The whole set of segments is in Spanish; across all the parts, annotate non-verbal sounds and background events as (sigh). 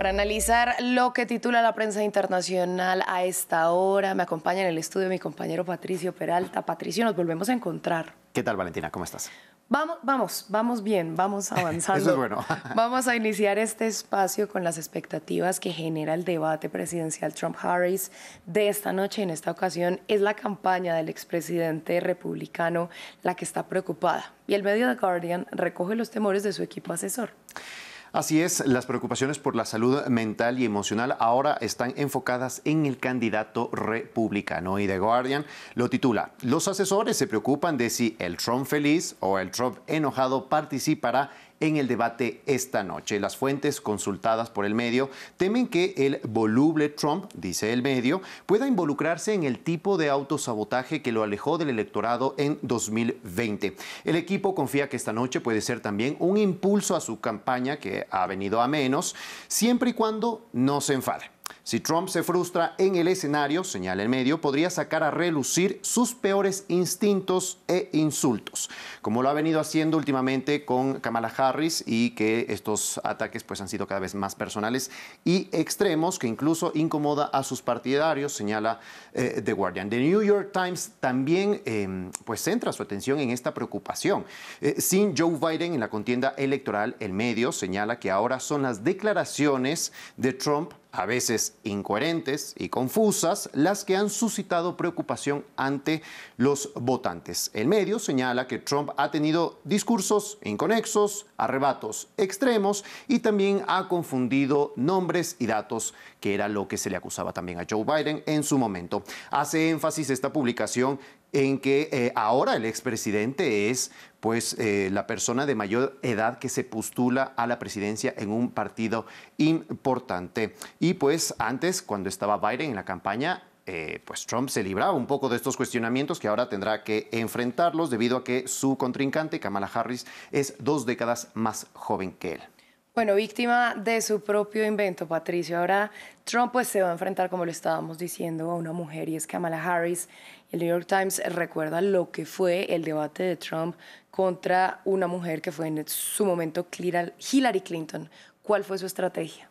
Para analizar lo que titula la prensa internacional a esta hora, me acompaña en el estudio mi compañero Patricio Peralta. Patricio, nos volvemos a encontrar. ¿Qué tal, Valentina? ¿Cómo estás? Vamos, vamos, vamos bien, vamos avanzando. (laughs) Eso es bueno. (laughs) vamos a iniciar este espacio con las expectativas que genera el debate presidencial Trump-Harris de esta noche. En esta ocasión es la campaña del expresidente republicano la que está preocupada. Y el medio The Guardian recoge los temores de su equipo asesor. Así es, las preocupaciones por la salud mental y emocional ahora están enfocadas en el candidato republicano y The Guardian lo titula, los asesores se preocupan de si el Trump feliz o el Trump enojado participará en el debate esta noche. Las fuentes consultadas por el medio temen que el voluble Trump, dice el medio, pueda involucrarse en el tipo de autosabotaje que lo alejó del electorado en 2020. El equipo confía que esta noche puede ser también un impulso a su campaña que ha venido a menos, siempre y cuando no se enfade. Si Trump se frustra en el escenario, señala el medio, podría sacar a relucir sus peores instintos e insultos, como lo ha venido haciendo últimamente con Kamala Harris y que estos ataques pues, han sido cada vez más personales y extremos que incluso incomoda a sus partidarios, señala eh, The Guardian. The New York Times también em, pues, centra su atención en esta preocupación. Eh, sin Joe Biden en la contienda electoral, el medio señala que ahora son las declaraciones de Trump a veces incoherentes y confusas, las que han suscitado preocupación ante los votantes. El medio señala que Trump ha tenido discursos inconexos, arrebatos extremos y también ha confundido nombres y datos, que era lo que se le acusaba también a Joe Biden en su momento. Hace énfasis esta publicación en que eh, ahora el expresidente es pues eh, la persona de mayor edad que se postula a la presidencia en un partido importante. Y pues antes, cuando estaba Biden en la campaña, eh, pues Trump se libraba un poco de estos cuestionamientos que ahora tendrá que enfrentarlos debido a que su contrincante, Kamala Harris, es dos décadas más joven que él. Bueno, víctima de su propio invento, Patricio. Ahora Trump pues, se va a enfrentar, como lo estábamos diciendo, a una mujer y es Kamala Harris. El New York Times recuerda lo que fue el debate de Trump contra una mujer que fue en su momento Hillary Clinton. ¿Cuál fue su estrategia?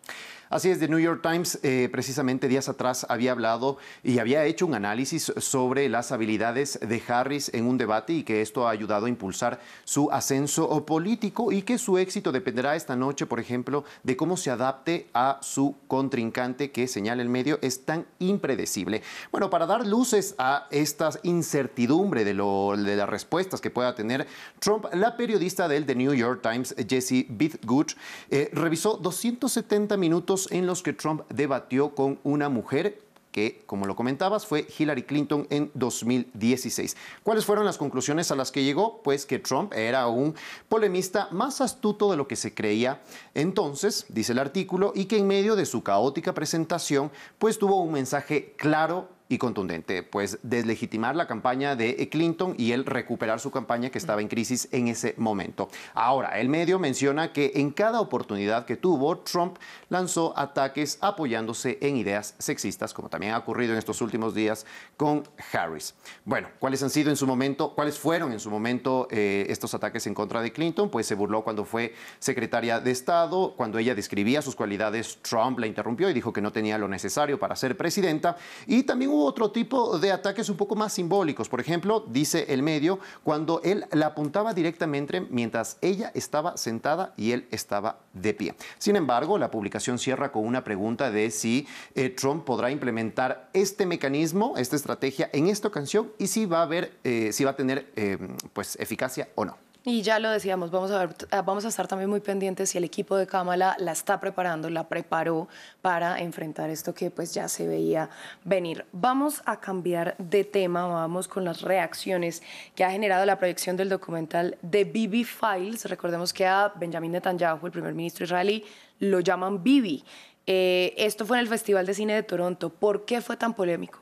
Así es, The New York Times eh, precisamente días atrás había hablado y había hecho un análisis sobre las habilidades de Harris en un debate y que esto ha ayudado a impulsar su ascenso político y que su éxito dependerá esta noche, por ejemplo, de cómo se adapte a su contrincante que señala el medio es tan impredecible. Bueno, para dar luces a esta incertidumbre de, de las respuestas que pueda tener Trump, la periodista del The New York Times, Jesse Bithgood, eh, revisó 270 minutos en los que Trump debatió con una mujer que, como lo comentabas, fue Hillary Clinton en 2016. ¿Cuáles fueron las conclusiones a las que llegó? Pues que Trump era un polemista más astuto de lo que se creía entonces, dice el artículo, y que en medio de su caótica presentación, pues tuvo un mensaje claro y contundente, pues deslegitimar la campaña de Clinton y él recuperar su campaña que estaba en crisis en ese momento. Ahora, el medio menciona que en cada oportunidad que tuvo, Trump lanzó ataques apoyándose en ideas sexistas, como también ha ocurrido en estos últimos días con Harris. Bueno, ¿cuáles han sido en su momento, cuáles fueron en su momento eh, estos ataques en contra de Clinton? Pues se burló cuando fue secretaria de Estado, cuando ella describía sus cualidades, Trump la interrumpió y dijo que no tenía lo necesario para ser presidenta. Y también otro tipo de ataques un poco más simbólicos. Por ejemplo, dice el medio, cuando él la apuntaba directamente mientras ella estaba sentada y él estaba de pie. Sin embargo, la publicación cierra con una pregunta de si eh, Trump podrá implementar este mecanismo, esta estrategia en esta canción y si va a ver eh, si va a tener eh, pues eficacia o no. Y ya lo decíamos, vamos a, ah, vamos a estar también muy pendientes si el equipo de Cámara la está preparando, la preparó para enfrentar esto que pues ya se veía venir. Vamos a cambiar de tema, vamos con las reacciones que ha generado la proyección del documental de Bibi Files. Recordemos que a Benjamin Netanyahu, el primer ministro israelí, lo llaman Bibi. Eh, esto fue en el Festival de Cine de Toronto. ¿Por qué fue tan polémico?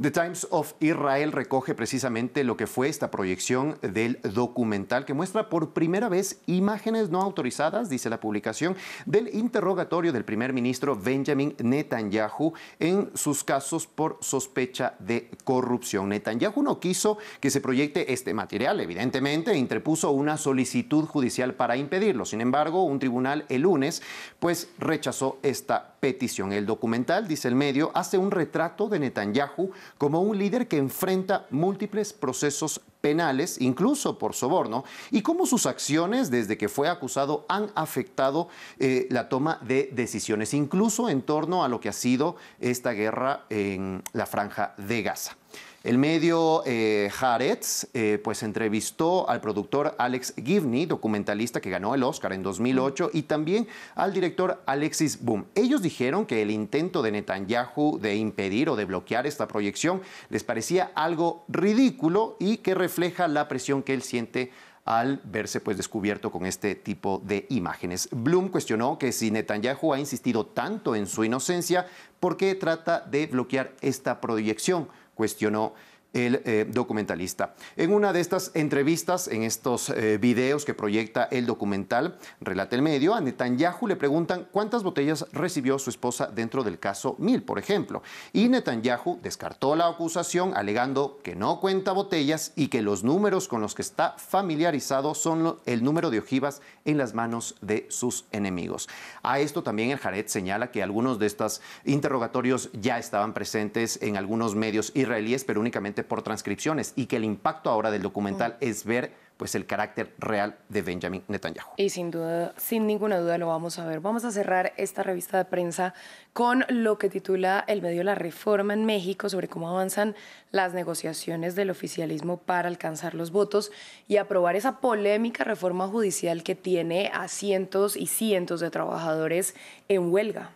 The Times of Israel recoge precisamente lo que fue esta proyección del documental que muestra por primera vez imágenes no autorizadas, dice la publicación, del interrogatorio del primer ministro Benjamin Netanyahu en sus casos por sospecha de corrupción. Netanyahu no quiso que se proyecte este material, evidentemente, e interpuso una solicitud judicial para impedirlo. Sin embargo, un tribunal el lunes pues rechazó esta petición. El documental, dice el medio, hace un retrato de Netanyahu como un líder que enfrenta múltiples procesos penales, incluso por soborno, y cómo sus acciones desde que fue acusado han afectado eh, la toma de decisiones, incluso en torno a lo que ha sido esta guerra en la franja de Gaza. El medio eh, eh, pues entrevistó al productor Alex Givney, documentalista que ganó el Oscar en 2008, y también al director Alexis Boom. Ellos dijeron que el intento de Netanyahu de impedir o de bloquear esta proyección les parecía algo ridículo y que refleja la presión que él siente al verse pues descubierto con este tipo de imágenes. Bloom cuestionó que si Netanyahu ha insistido tanto en su inocencia, ¿por qué trata de bloquear esta proyección? questionò el eh, documentalista. En una de estas entrevistas, en estos eh, videos que proyecta el documental, relata el medio, a Netanyahu le preguntan cuántas botellas recibió su esposa dentro del caso Mil, por ejemplo. Y Netanyahu descartó la acusación alegando que no cuenta botellas y que los números con los que está familiarizado son el número de ojivas en las manos de sus enemigos. A esto también el Jared señala que algunos de estos interrogatorios ya estaban presentes en algunos medios israelíes, pero únicamente por transcripciones y que el impacto ahora del documental mm. es ver pues el carácter real de Benjamin Netanyahu. Y sin duda, sin ninguna duda lo vamos a ver. Vamos a cerrar esta revista de prensa con lo que titula el medio La Reforma en México sobre cómo avanzan las negociaciones del oficialismo para alcanzar los votos y aprobar esa polémica reforma judicial que tiene a cientos y cientos de trabajadores en huelga.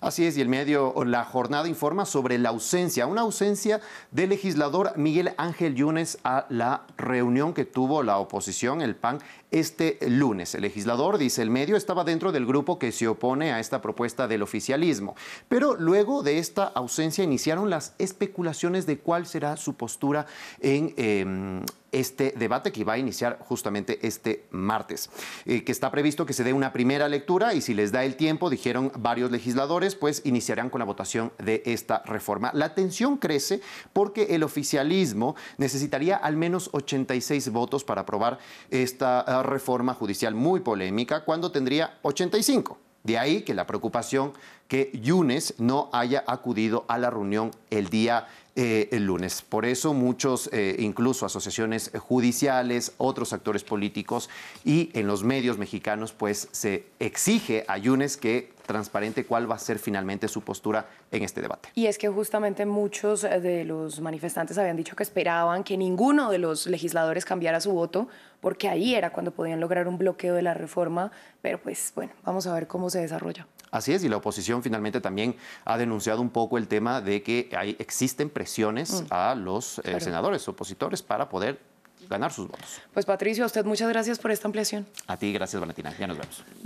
Así es, y el medio La Jornada informa sobre la ausencia, una ausencia del legislador Miguel Ángel Yunes a la reunión que tuvo la oposición, el PAN, este lunes. El legislador, dice el medio, estaba dentro del grupo que se opone a esta propuesta del oficialismo. Pero luego de esta ausencia iniciaron las especulaciones de cuál será su postura en... Em, este debate que va a iniciar justamente este martes, eh, que está previsto que se dé una primera lectura y si les da el tiempo, dijeron varios legisladores, después iniciarán con la votación de esta reforma. La tensión crece porque el oficialismo necesitaría al menos 86 votos para aprobar esta ah, reforma judicial muy polémica, cuando tendría 85. De ahí que la preocupación que Yunes no haya acudido a la reunión el día eh, el lunes. Por eso muchos, eh, incluso asociaciones judiciales, otros actores políticos y en los medios mexicanos, pues se exige a Yunes que transparente cuál va a ser finalmente su postura en este debate. Y es que justamente muchos eh, de los manifestantes habían dicho que esperaban que ninguno de los legisladores cambiara su voto, porque ahí era cuando podían lograr un bloqueo de la reforma, pero pues bueno, vamos a ver cómo se desarrolla. Así es, y la oposición finalmente también ha denunciado un poco el tema de que hay, existen presiones mm. a los eh, senadores opositores para poder ganar sus votos. Pues Patricio, a usted muchas gracias por esta ampliación. A ti, gracias Valentina. Ya nos vemos.